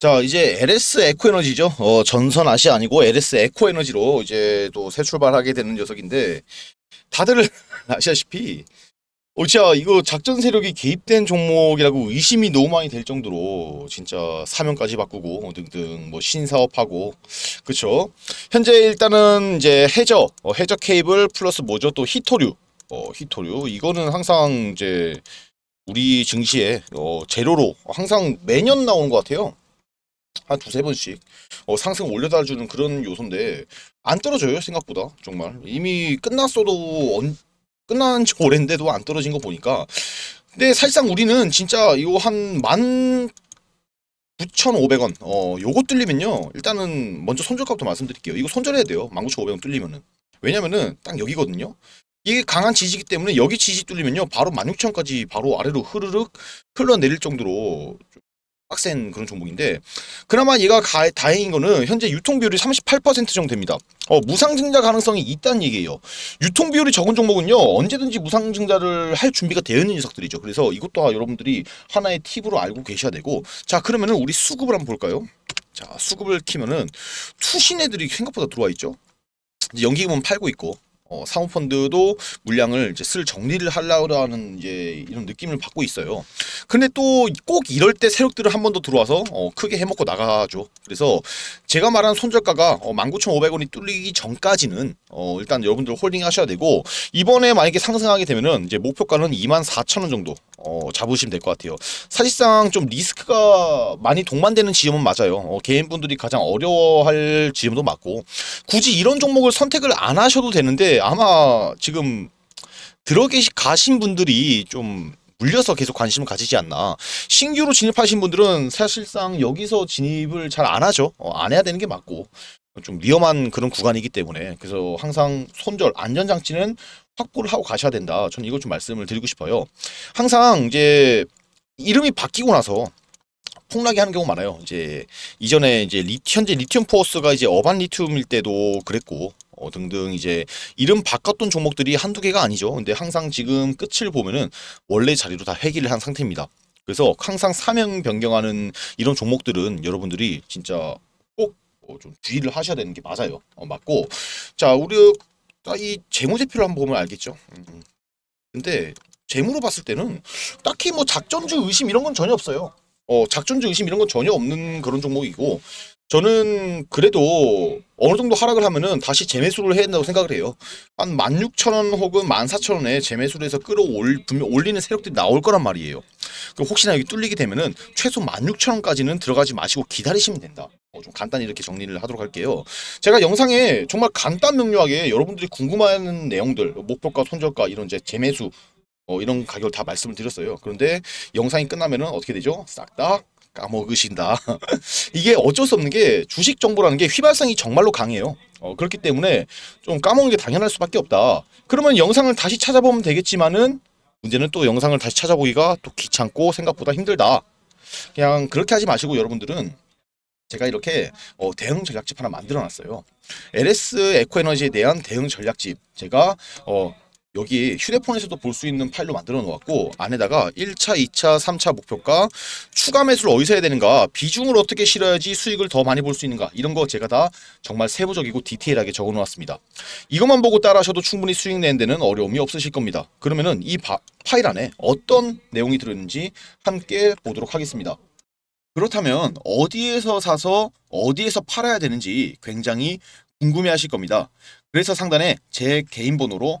자 이제 LS 에코에너지죠. 어, 전선 아시 아니고 LS 에코에너지로 이제 또 새 출발하게 되는 녀석인데 다들 아시다시피 어, 진짜 이거 작전 세력이 개입된 종목이라고 의심이 너무 많이 될 정도로 진짜 사명까지 바꾸고 등등 뭐 신사업하고 그쵸 현재 일단은 이제 해저 어, 해저 케이블 플러스 뭐죠 또 히토류 어, 히토류 이거는 항상 이제 우리 증시에 어, 재료로 항상 매년 나오는 것 같아요. 한 두세 번씩 어, 상승 올려달주는 그런 요소인데 안 떨어져요 생각보다 정말 이미 끝났어도 언, 끝난 지 오랜데도 안 떨어진 거 보니까 근데 사실상 우리는 진짜 이거 한만 9,500원 어 요거 뚫리면요 일단은 먼저 손절값부터 말씀드릴게요 이거 손절해야 돼요 19,500원 뚫리면은 왜냐면은 딱 여기거든요 이게 강한 지지기 때문에 여기 지지 뚫리면요 바로 16,000원까지 바로 아래로 흐르륵 흘러내릴 정도로 빡센 그런 종목인데 그나마 얘가 가, 다행인 거는 현재 유통 비율이 38% 정도 됩니다. 어, 무상증자 가능성이 있다는 얘기예요. 유통 비율이 적은 종목은요. 언제든지 무상증자를 할 준비가 되어 있는 녀석들이죠. 그래서 이것도 아, 여러분들이 하나의 팁으로 알고 계셔야 되고 자 그러면은 우리 수급을 한번 볼까요? 자 수급을 키면은 투신 애들이 생각보다 들어와 있죠. 연기금은 팔고 있고 어, 사모펀드도 물량을 이제 쓸 정리를 하려는 이제 이런 느낌을 받고 있어요. 근데 또 꼭 이럴 때 세력들을 한 번 더 들어와서 어, 크게 해먹고 나가죠. 그래서 제가 말한 손절가가 어, 19,500원이 뚫리기 전까지는 어, 일단 여러분들 홀딩 하셔야 되고 이번에 만약에 상승하게 되면은 이제 목표가는 24,000원 정도 어, 잡으시면 될 것 같아요. 사실상 좀 리스크가 많이 동반되는 지점은 맞아요. 어, 개인분들이 가장 어려워할 지점도 맞고 굳이 이런 종목을 선택을 안 하셔도 되는데 아마 지금 들어가신 분들이 좀 물려서 계속 관심을 가지지 않나. 신규로 진입하신 분들은 사실상 여기서 진입을 잘 안 하죠. 어, 안 해야 되는 게 맞고. 좀 위험한 그런 구간이기 때문에 그래서 항상 손절 안전장치는 확보를 하고 가셔야 된다. 저는 이것좀 말씀을 드리고 싶어요. 항상 이제 이름이 바뀌고 나서 폭락이 하는 경우 많아요. 이제 이전에 이제 리, 현재 리튬 포스가 이제 어반 리튬일 때도 그랬고 어, 등등 이제 이름 바꿨던 종목들이 한두 개가 아니죠. 근데 항상 지금 끝을 보면은 원래 자리로 다 회귀를 한 상태입니다. 그래서 항상 사명 변경하는 이런 종목들은 여러분들이 진짜 꼭좀 어, 주의를 하셔야 되는 게 맞아요. 어, 맞고 자 우리 아, 이 재무제표를 한번 보면 알겠죠. 음, 음. 근데 재무로 봤을 때는 딱히 뭐 작전주 의심 이런 건 전혀 없어요. 어, 작전주 의심 이런 건 전혀 없는 그런 종목이고 저는 그래도 어느 정도 하락을 하면은 다시 재매수를 해야 된다고 생각을 해요. 한 16,000원 혹은 14,000원에 재매수를 해서 끌어올 분명 올리는 세력들이 나올 거란 말이에요. 그럼 혹시나 여기 뚫리게 되면은 최소 16,000원까지는 들어가지 마시고 기다리시면 된다. 어, 좀 간단히 이렇게 정리를 하도록 할게요. 제가 영상에 정말 간단 명료하게 여러분들이 궁금한 내용들, 목표가, 손절가 이런 이제 재매수 어, 이런 가격을 다 말씀을 드렸어요. 그런데 영상이 끝나면 어떻게 되죠? 싹 다 까먹으신다. 이게 어쩔 수 없는 게 주식 정보라는 게 휘발성이 정말로 강해요. 어, 그렇기 때문에 좀 까먹는 게 당연할 수밖에 없다. 그러면 영상을 다시 찾아보면 되겠지만은 문제는 또 영상을 다시 찾아보기가 또 귀찮고 생각보다 힘들다. 그냥 그렇게 하지 마시고 여러분들은 제가 이렇게 어, 대응 전략집 하나 만들어 놨어요. LS 에코에너지에 대한 대응 전략집 제가 어, 여기 휴대폰에서도 볼 수 있는 파일로 만들어 놓았고 안에다가 1차, 2차, 3차 목표가 추가 매수를 어디서 해야 되는가 비중을 어떻게 실어야지 수익을 더 많이 볼 수 있는가 이런 거 제가 다 정말 세부적이고 디테일하게 적어 놓았습니다. 이것만 보고 따라 하셔도 충분히 수익 내는 데는 어려움이 없으실 겁니다. 그러면은 이 파일 안에 어떤 내용이 들어있는지 함께 보도록 하겠습니다. 그렇다면 어디에서 사서 어디에서 팔아야 되는지 굉장히 궁금해 하실 겁니다. 그래서 상단에 제 개인 번호로